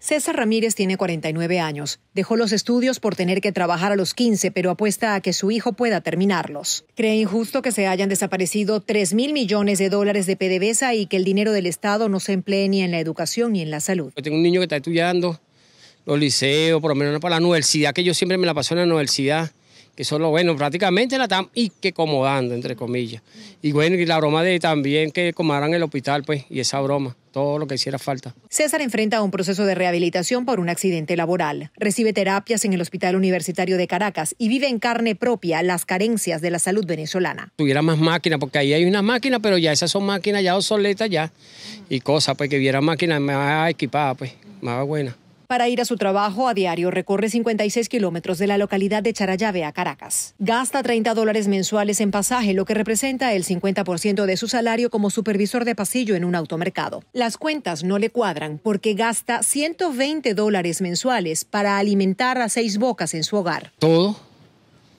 César Ramírez tiene 49 años. Dejó los estudios por tener que trabajar a los 15, pero apuesta a que su hijo pueda terminarlos. Cree injusto que se hayan desaparecido 3 mil millones de dólares de PDVSA y que el dinero del Estado no se emplee ni en la educación ni en la salud. tengo un niño que está estudiando los liceos, por lo menos para la universidad, que yo siempre me la paso en la universidad. Eso es lo bueno, prácticamente la están y que acomodando, entre comillas. Y bueno, y la broma de también que comaran el hospital, pues, y esa broma, todo lo que hiciera falta. César enfrenta un proceso de rehabilitación por un accidente laboral. Recibe terapias en el Hospital Universitario de Caracas y vive en carne propia las carencias de la salud venezolana. Tuviera más máquinas, porque ahí hay una máquina, pero ya esas son máquinas ya obsoletas ya. Y cosas, pues, que hubiera máquinas más equipadas, pues, más buenas. Para ir a su trabajo a diario recorre 56 kilómetros de la localidad de Charayave a Caracas. Gasta 30 dólares mensuales en pasaje, lo que representa el 50% de su salario como supervisor de pasillo en un automercado. Las cuentas no le cuadran porque gasta 120 dólares mensuales para alimentar a seis bocas en su hogar. Todo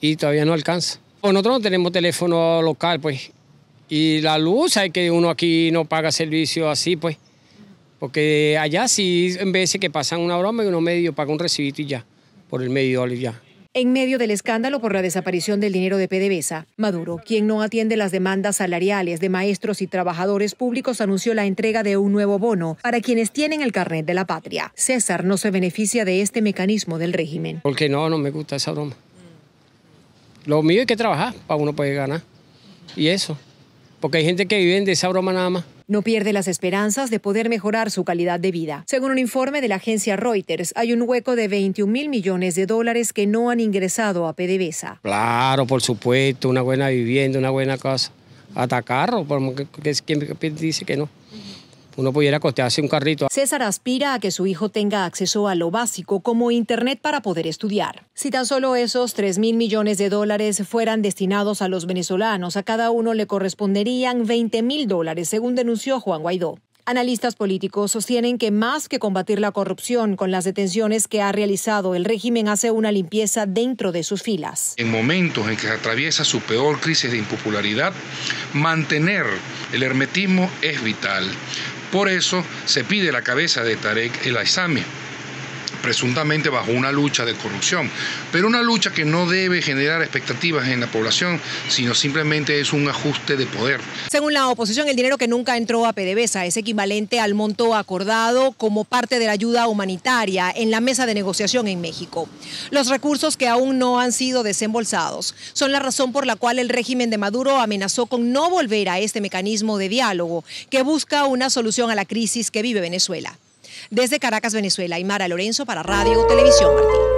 y todavía no alcanza. Pues nosotros no tenemos teléfono local, pues. Y la luz, hay que uno aquí no paga servicio así, pues. Porque allá sí, en vez de que pasan una broma y uno medio paga un recibito y ya, por el medio y ya. En medio del escándalo por la desaparición del dinero de PDVSA, Maduro, quien no atiende las demandas salariales de maestros y trabajadores públicos, anunció la entrega de un nuevo bono para quienes tienen el carnet de la patria. César no se beneficia de este mecanismo del régimen. Porque no, no me gusta esa broma. Lo mío hay que trabajar para uno poder ganar. Y eso. Porque hay gente que vive de esa broma nada más no pierde las esperanzas de poder mejorar su calidad de vida. Según un informe de la agencia Reuters, hay un hueco de 21 mil millones de dólares que no han ingresado a PDVSA. Claro, por supuesto, una buena vivienda, una buena casa. Hasta carro, ¿quién dice que no? uno pudiera costearse un carrito. César aspira a que su hijo tenga acceso a lo básico como Internet para poder estudiar. Si tan solo esos 3 mil millones de dólares fueran destinados a los venezolanos, a cada uno le corresponderían 20 mil dólares, según denunció Juan Guaidó. Analistas políticos sostienen que más que combatir la corrupción con las detenciones que ha realizado, el régimen hace una limpieza dentro de sus filas. En momentos en que atraviesa su peor crisis de impopularidad, mantener el hermetismo es vital. Por eso se pide la cabeza de Tarek el Aizami presuntamente bajo una lucha de corrupción, pero una lucha que no debe generar expectativas en la población, sino simplemente es un ajuste de poder. Según la oposición, el dinero que nunca entró a PDVSA es equivalente al monto acordado como parte de la ayuda humanitaria en la mesa de negociación en México. Los recursos que aún no han sido desembolsados son la razón por la cual el régimen de Maduro amenazó con no volver a este mecanismo de diálogo que busca una solución a la crisis que vive Venezuela. Desde Caracas, Venezuela, Aymara Lorenzo para Radio Televisión Martín.